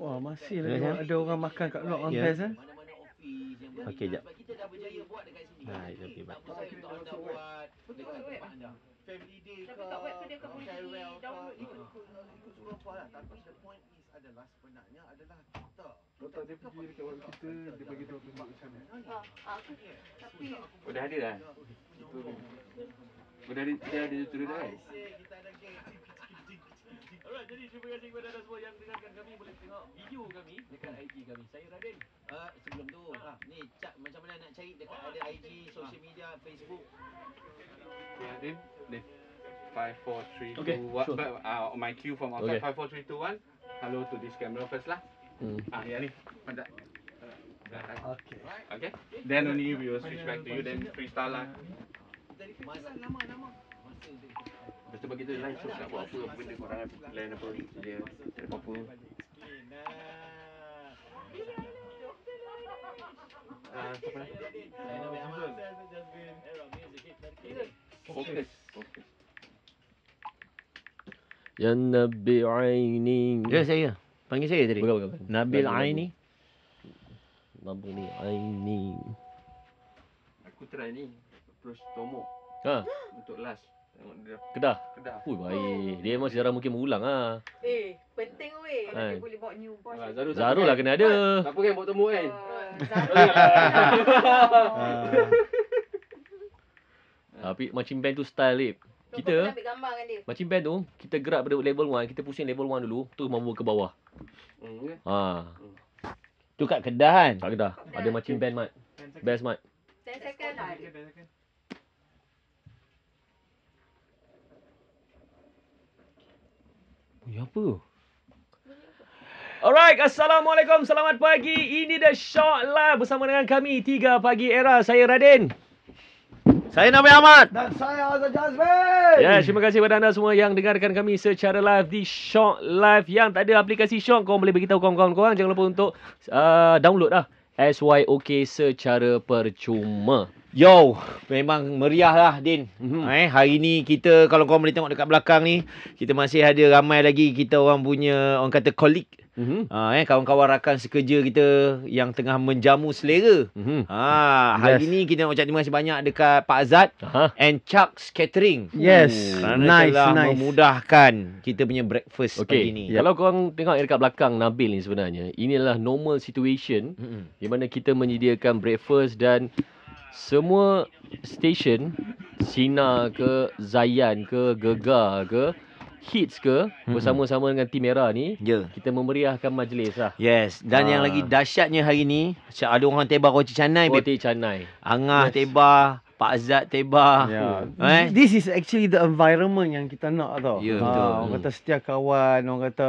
Wah, masih lagi ya, ada orang makan kat Lok Ampes yeah. kan? Okey, jap. Kita Nah, itu okey, Pak. Betul, lah. sebenarnya adalah kita. Kita dia pergi dekat orang kita, dia bagi tahu tempat macam mana. Ah, ah, aku lah. dia. Tapi... Sudah ada dah? Sudah ada. Sudah ada tutorial dah? ada jadi terima kasih kepada anda semua yang dengarkan kami boleh tengok video kami dekat IG kami. Saya Radin. Uh, ah, sebelum tu, ha. ni cak macam mana nak cari dekat oh, ada IG, social media, ha. Facebook. Ya, okay, Radin. Radin. 5, 4, 3, 2, 1 My cue from outside okay. 5, 4, 3, 2, 1 Hello to this camera first lah hmm. Ah, yeah ni Pandang okay. okay Then only we will switch back to you Then freestyle lah Masa nama-nama Masa kita bagi tu live sebab nak buat apa apa benda korang plan apa dia tak apa ah, apa Ya Nabi Aini. Ya saya. Panggil saya tadi. Bukan, bukan. Nabil Aini. Nabil Aini. Aku try ni. Approach Tomo. Ha. Ah. Untuk last. Kedah. Kedah. Ui, baik. Oh. Dia memang sejarah mungkin mengulang ah. Eh, penting weh. Kalau dia boleh bawa new boss. Ah, Zarul, Zarul lah kena ada. Siapa kan bawa temu kan? Oh, ah. ah. Tapi macam band tu style, Lip. Kita, macam band tu, kita gerak pada level 1, kita pusing level 1 dulu, tu membawa ke bawah. Hmm, okay. Ya. Ah. Ha. Hmm. Tu kat kedah kan? Kat kedah. Ada macam band, Mat. Best, Mat. Ini ya apa? Alright, Assalamualaikum, selamat pagi. Ini The Short Live lah bersama dengan kami, 3 Pagi Era. Saya Radin. Saya Nabi Ahmad. Dan saya Azhar Jazmin. Ya, yeah, terima kasih kepada anda semua yang dengarkan kami secara live di Short Live. Yang tak ada aplikasi Short, korang boleh beritahu kawan-kawan korang. Jangan lupa untuk uh, download lah. SYOK secara percuma. Yo, memang meriah lah Din. Mm-hmm. Eh, hari ni kita kalau kau boleh tengok dekat belakang ni, kita masih ada ramai lagi kita orang punya orang kata kolik. Mm-hmm. Ha, eh kawan-kawan rakan sekerja kita yang tengah menjamu selera. Mm-hmm. Ah, hari yes. ni kita nak ucap terima kasih banyak dekat Pak Azat uh-huh. and Chuck's Catering. Yes, hmm, nice, telah nice. memudahkan kita punya breakfast okay. pagi ni. Yep. Kalau kau tengok dekat belakang Nabil ni sebenarnya, inilah normal situation mm-hmm. di mana kita menyediakan breakfast dan semua stesen Sina ke Zayan ke Gega ke Hits ke bersama-sama dengan Tim Merah ni yeah. kita memeriahkan majlis lah. Yes dan ha. yang ah. lagi dahsyatnya hari ni ada orang tebar roti canai. Roti canai. Angah yes. tebar Pak Zat tebah. Yeah. Eh? This is actually the environment yang kita nak tau. Yeah, ya, uh, orang kata hmm. setiap kawan, orang kata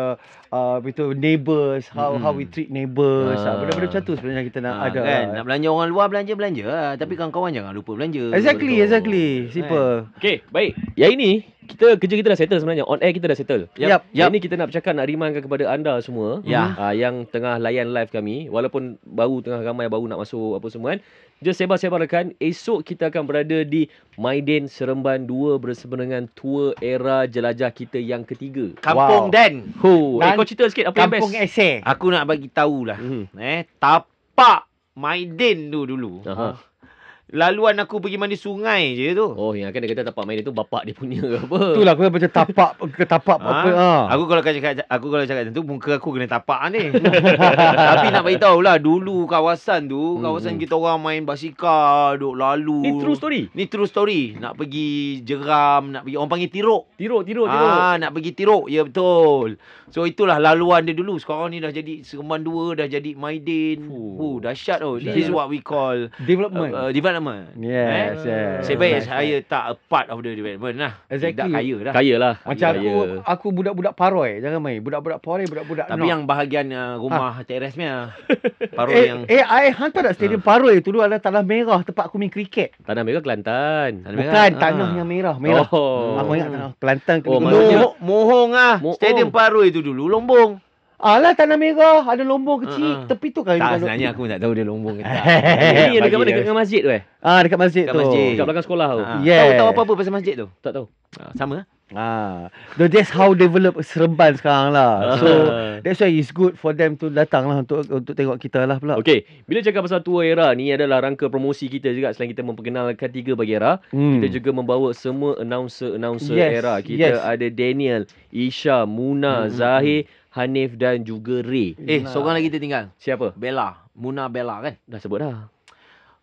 uh, betul neighbors, how mm. how we hmm. treat neighbors. Uh. Lah. Ah. Benda-benda macam tu sebenarnya kita nak uh, ada. Kan? Lah. Nak belanja orang luar belanja, belanja lah. Tapi kawan-kawan jangan lupa belanja. Exactly, betul. exactly. Simple. Eh. Okay, baik. Yang ini, kita kerja kita dah settle sebenarnya. On air kita dah settle. Yep. yep. yep. Ini kita nak bercakap nak remindkan kepada anda semua yeah. Ya. uh, yang tengah layan live kami walaupun baru tengah ramai baru nak masuk apa semua kan. Just sebar-sebar rekan. Esok kita akan berada di Maiden Seremban 2 bersama dengan tua era jelajah kita yang ketiga. Kampung wow. Dan. Ho. Dan eh, cerita sikit apa Kampung yang best. Kampung Aku nak bagi tahulah. Mm-hmm. Eh, tapak Maiden tu dulu. Uh-huh. Laluan aku pergi mandi sungai je tu. Oh, yang kena kata tapak main dia tu bapak dia punya ke apa? Itulah aku macam tapak ke tapak ha? apa. Ha. Aku kalau cakap aku kalau cakap macam tu muka aku kena tapak ni. Tapi nak bagi lah dulu kawasan tu, hmm, kawasan hmm. kita orang main basikal, duk lalu. Ni true story. Ni true story. Nak pergi jeram, nak pergi orang panggil tirok. Tirok, tirok, tirok. Ah, ha, nak pergi tirok. Ya betul. So itulah laluan dia dulu. Sekarang ni dah jadi Seremban 2, dah jadi Maiden. Fuh, dahsyat tu. Oh. This is what we call development. uh, uh development development. Yes, eh? yes. Sebab yes. saya tak a part of the development lah. Exactly. Tidak kaya dah. Kaya lah. Macam kaya. aku, aku budak-budak paroi. Jangan main. Budak-budak paroi, budak-budak Tapi not. yang bahagian uh, rumah ha. terasnya. paroi eh, yang... Eh, I hantar tak stadium ha. paroi tu dulu ada tanah merah tempat aku main kriket. Tanah merah Kelantan. Tanah merah. Bukan, ha. yang merah. Merah. Oh. Aku ingat tanah Kelantan. Oh, Mohong lah. stadium oh. paroi tu dulu, lombong. Alah tanah merah Ada lombong kecil uh-huh. Tepi tu kan Tak sebenarnya aku tak tahu Dia lombong ke tak Ini yang dekat mana Dekat dengan masjid tu eh Ah dekat masjid dekat tu masjid. Dekat belakang sekolah tu ah. yeah. Tahu tahu apa-apa pasal masjid tu Tak tahu ah, Sama Ah, so that's how develop Seremban sekarang lah. Ah. So that's why it's good for them to datang lah untuk untuk tengok kita lah pula. Okay, bila cakap pasal tua era ni adalah rangka promosi kita juga selain kita memperkenalkan tiga bagi era, hmm. kita juga membawa semua announcer announcer yes. era. Kita yes. ada Daniel, Isha, Muna, hmm. hmm Zahir. Hmm. Hanif dan juga Ray. Eh, nah. seorang lagi tertinggal. Siapa? Bella. Muna Bella kan? Dah sebut dah.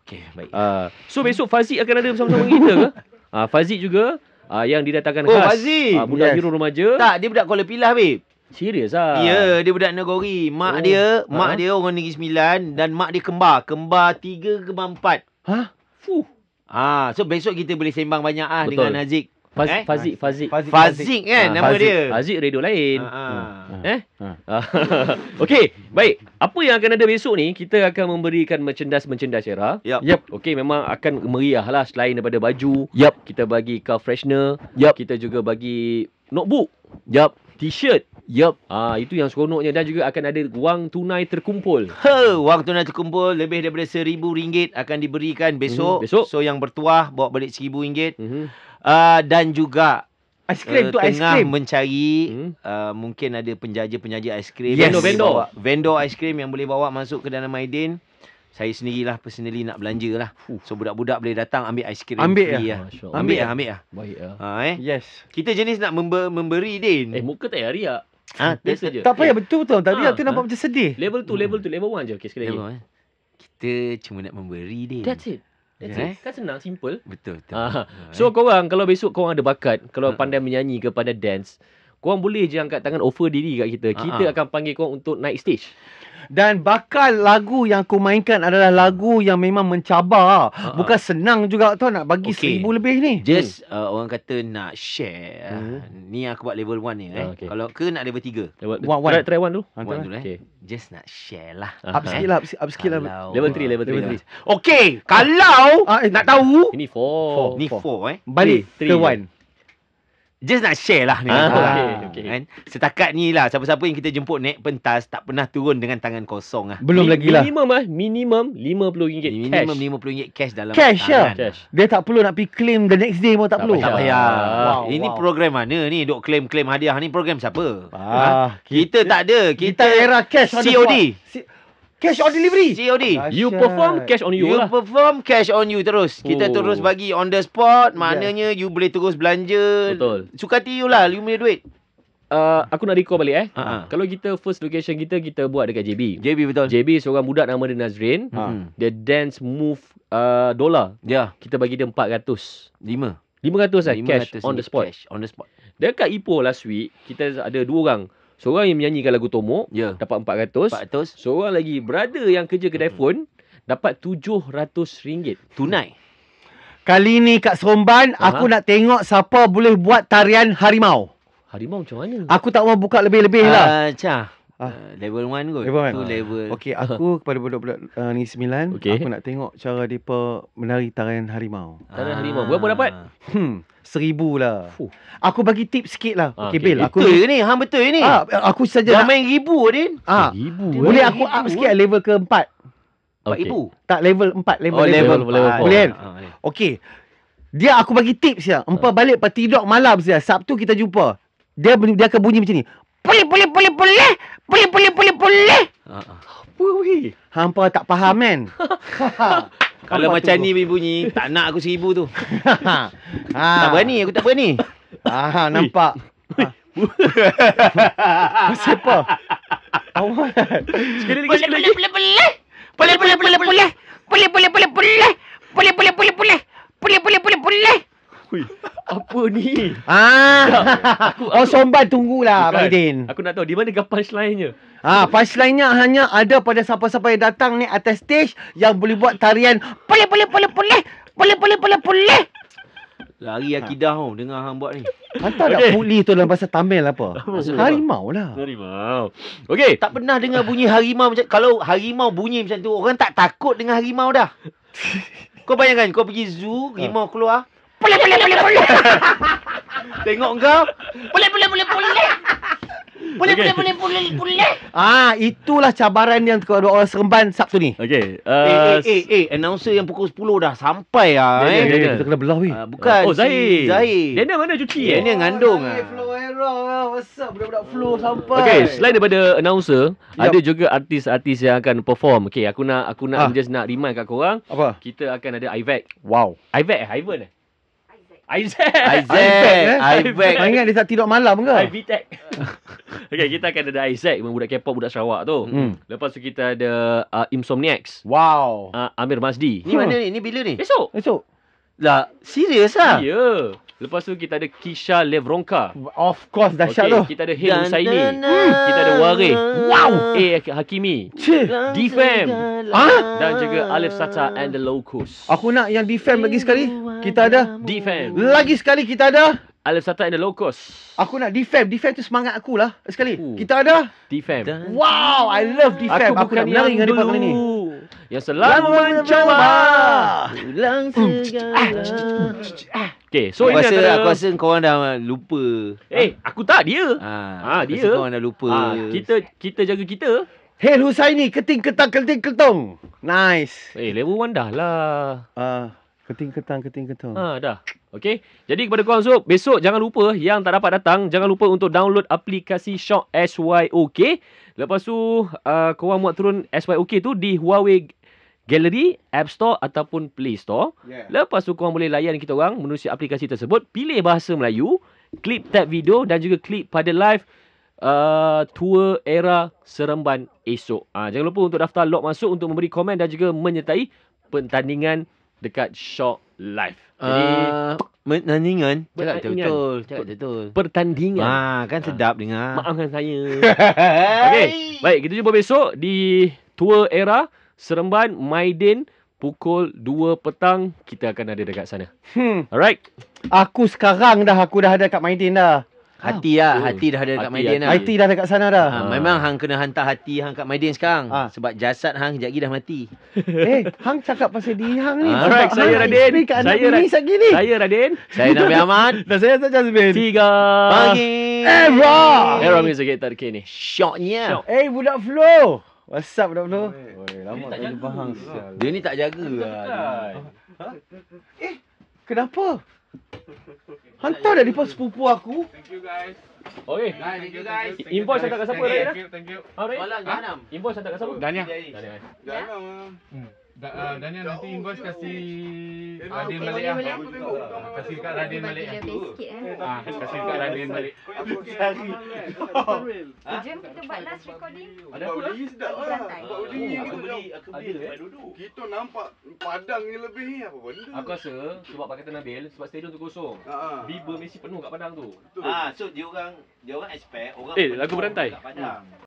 Okay, baik. Uh, so, besok Fazik akan ada bersama-sama kita ke? Uh, ah, Fazik juga uh, yang didatangkan oh, khas. Oh, Fazik. Uh, budak yes. biru remaja. Tak, dia budak Kuala Pilah, babe. Serius lah. Ya, yeah, dia budak negori. Mak oh. dia, ha? mak dia orang Negeri Sembilan. Dan mak dia kembar. Kembar tiga, kembar empat. Ha? Fuh. Ah, so besok kita boleh sembang banyak ah Betul. dengan Aziz. Faz, eh? Fazik, Fazik. Fazik, Fazik, Fazik kan eh, ah, nama Fazik. dia. Fazik radio lain. Ha. Ah, ah. Hmm. Hmm. eh? Ah. Okey, baik. Apa yang akan ada besok ni, kita akan memberikan mercendas-mercendas era. Yep. yep. Okey, memang akan meriah lah selain daripada baju. Yep. Kita bagi car freshener. Yep. Kita juga bagi notebook. Yep. T-shirt. Yup. Ah ha, itu yang seronoknya dan juga akan ada wang tunai terkumpul. Ha, wang tunai terkumpul lebih daripada RM1000 akan diberikan besok. Mm-hmm, besok. So yang bertuah bawa balik RM1000. Mhm. Ah, dan juga aiskrim uh, tu eh, aiskrim mencari hmm? uh, mungkin ada penjaja-penjaja aiskrim yes. vendor vendor vendor aiskrim yang boleh bawa masuk ke dalam Aidin saya sendirilah personally nak belanja lah. So budak-budak boleh datang ambil ais krim. Ambil lah. lah. Ambil lah, ambil lah. lah. Baik lah. Ha, eh? Yes. Kita jenis nak member, memberi, Din. Eh, muka tak payah riak. Ha, biasa je. Tak payah, eh. betul tau. Tak aku nampak macam sedih. Level tu, level hmm. tu. Level one je. Okay, sekali lagi. Kita cuma nak memberi, Din. That's it. That's yeah. it. Kan senang, simple. Betul, betul. Uh, so, yeah. korang kalau besok korang ada bakat, kalau uh pandai menyanyi ke pandai dance, korang boleh je angkat tangan offer diri kat kita. Kita uh akan panggil korang untuk naik stage dan bakal lagu yang aku mainkan adalah lagu yang memang mencabar uh-huh. bukan senang juga tu nak bagi okay. seribu lebih ni just uh, orang kata nak share uh-huh. ni aku buat level 1 ni eh. uh, ah, okay. kalau ke nak level 3 try one dulu, one dulu eh. okay. just nak share lah uh-huh. up eh. skill lah up, up skill lah level 3 level 3 okay kalau uh, nak tahu ini 4 ni 4 eh balik 3 1 Just nak share lah ni. ah, korang. Okay, kan? okay. Setakat ni lah, siapa-siapa yang kita jemput naik pentas tak pernah turun dengan tangan kosong lah. Belum Mi- lagi lah. Minimum lah. Minimum RM50 cash. Minimum RM50 cash dalam cash, tangan. Ya. Cash Dia tak perlu nak pergi claim the next day pun tak, tak perlu. Tak payah. Ah. Wow, Ini program mana ni duk claim-claim hadiah ni program siapa? Ah, ha? kita, kita tak ada. Kita, kita era cash. COD. Cash on delivery COD Asha. You perform cash on you You lah. perform cash on you terus Kita oh. terus bagi on the spot Maknanya yeah. you boleh terus belanja Betul Suka hati you lah You punya duit Uh, aku nak recall balik eh. Uh-huh. Kalau kita first location kita kita buat dekat JB. JB betul. JB seorang budak nama dia Nazrin. Uh-huh. Dia dance move uh, dolar. Ya. Yeah. Kita bagi dia 400. 5. 500 lah 500 cash on the spot. Cash on the spot. Dekat Ipoh last week kita ada dua orang. Seorang yang menyanyikan lagu Tomok yeah. dapat 400. 400. Seorang lagi brother yang kerja kedai mm-hmm. phone dapat 700 ringgit tunai. Kali ni kat Seremban Aha. aku nak tengok siapa boleh buat tarian harimau. Harimau macam mana? Aku tak mau buka lebih-lebih uh, lah. Cah. Ah. Uh, level 1 kot Level 1 ah. level... Okay aku kepada budak-budak uh, Negeri Sembilan okay. Aku nak tengok Cara mereka Menari tarian harimau Tarian ah. harimau Berapa ah. dapat? Hmm Seribu lah Fuh. Aku bagi tip sikit lah ah, okay, okay, Bil aku Betul ni Han betul ni ah, Aku saja Dah main ribu Din ah. Ribu eh. Boleh aku up sikit lah Level keempat Empat okay. ibu Tak level empat level, oh, level, level, level, level, Boleh kan Okay Dia aku bagi tips ya. Empat ah. balik Pertidur malam ya. Sabtu kita jumpa dia dia akan bunyi macam ni boleh boleh boleh boleh boleh boleh boleh boleh. Apa weh? Hampa tak faham kan? Kalau Hampa macam tu. ni bunyi, bunyi, tak nak aku seribu tu. ha. Tak berani, aku tak berani. ah, nampak. Pasal apa? Awal. boleh boleh boleh boleh boleh boleh boleh boleh boleh boleh boleh boleh boleh boleh pulih. Pulih, pulih, pulih, pulih. Pulih, ha, ha. Ui. Apa ni? Ah. Aku, aku, oh, somban tunggulah, Pak Din. Aku nak tahu di mana gapas lainnya. Ah, punchline-nya hanya ada pada siapa-siapa yang datang ni atas stage yang boleh buat tarian pulih pulih pulih pulih pulih pulih pulih pulih. Lari ha. akidah ha. Oh, tau dengar hang buat ni. Hantar okay. tak pulih tu dalam bahasa Tamil apa? Maksudnya harimau apa? lah. Harimau. Okay. tak pernah dengar bunyi harimau macam kalau harimau bunyi macam tu orang tak takut dengan harimau dah. Kau bayangkan kau pergi zoo, harimau ha. keluar, boleh boleh boleh boleh. Tengok kau. Boleh boleh boleh boleh. Boleh, okay. boleh, boleh, boleh, boleh. Ah, itulah cabaran yang kau orang Seremban Sabtu ni. Okey. Eh, uh, eh, eh, eh, eh, announcer yang pukul 10 dah sampai ah. Yeah, ya, eh. Yeah, yeah. Kita kena belah weh. Uh, bukan. Oh, Zahir. Si Zahir. Daniel mana cuti? ni yang ngandung ah. Flow era. Ah, what's up? Budak-budak flow sampai. Okey, selain daripada announcer, yep. ada juga artis-artis yang akan perform. Okey, aku nak aku nak ha. just nak remind kat korang. Apa? Kita akan ada ivac Wow. ivac eh, Ivan eh. Isaac. Isaac. Isaac. Kau ingat dia tak tidur malam ke? Ivy Tech. okay, kita akan ada Isaac, budak K-pop, budak Sarawak tu. Hmm. Lepas tu kita ada uh, Insomniacs. Wow. Uh, Amir Masdi. Ni mana ni? Ni bila ni? Esok. Esok. Lah, serius ah? Ya. Yeah. Lepas tu kita ada Kisha Levronka. Of course, dahsyat okay, tu. Kita ada Hil Hmm. Kita ada Warih. Wow! Eh, A. Hakimi. Cih! D-Fam. Ha? Dan juga Alif Sata and The Locust. Aku nak yang d lagi sekali. Kita ada Defam Lagi sekali kita ada Alif Sata and the Locos Aku nak Defam Defam tu semangat aku lah Sekali Ooh. Kita ada Defam Wow I love Defam Aku, aku bukan nak dengan dia pada ni Yang selalu mencoba Ulang um, Okay, so aku ini rasa, antara... Aku rasa korang dah lupa. Eh, ha? aku tak, dia. Ha, ha dia. Rasa korang dah lupa. Ha, kita kita jaga kita. Hey, Husaini, keting ketang, keting ketong. Nice. Eh, level 1 dah lah. Uh, Keting ketang, keting ketang. Ah ha, dah. Okay. Jadi kepada korang semua, besok jangan lupa yang tak dapat datang, jangan lupa untuk download aplikasi Shock SYOK. Lepas tu, uh, korang muat turun SYOK tu di Huawei Gallery, App Store ataupun Play Store. Yeah. Lepas tu korang boleh layan kita orang menerusi aplikasi tersebut. Pilih bahasa Melayu, klik tap video dan juga klik pada live uh, tour era Seremban esok. Uh, jangan lupa untuk daftar log masuk untuk memberi komen dan juga menyertai pertandingan dekat Shock Live. Ah, Jadi pertandingan cakap betul cakap betul pertandingan ah kan ah. sedap uh, dengar maafkan saya okey baik kita jumpa besok di tour era Seremban Maiden pukul 2 petang kita akan ada dekat sana hmm. alright aku sekarang dah aku dah ada dekat Maiden dah Hati lah, hmm. hati dah ada dekat Maiden lah. Hati dah dekat sana dah. Ha, memang hang kena hantar hati hang kat Maiden sekarang. Ha. Sebab jasad hang sekejap lagi dah mati. eh, hang cakap pasal diri hang ni. Ha. Alright, saya raden Saya raden Ra- bini Saya raden Saya Nabi Ahmad. Dan saya Zat Jasmin. Tiga. Pagi. Era. Era music kita kini Shocknya. Eh, budak flow. What's up, budak flow? Oh, lama tak jaga. Dia ni tak jaga lah. Eh, kenapa? Hantar dah lepas sepupu aku. Thank you guys. Okey. Nah, thank, you guys. Thank invoice hantar kat siapa Ray dah? Thank you. Ha Ray. Ha? Invoice hantar kat siapa? Dania. Dania. Dania. Da, uh, Daniel nanti invoice kasi eh, Radin ah. balik ah. Kasi kat Radin balik. Ah, kasi kat Radin balik. Aku cari. Oh. Jom kita buat last recording. Ada pula. Ada dah. Aku beli, aku beli. Kita nampak padang ni lebih ni apa benda. Aku rasa sebab pakai tanah bil sebab stadium tu kosong. Ah, Bieber Messi penuh kat padang tu. Ah, so dia orang dia orang expect Eh, lagu berantai.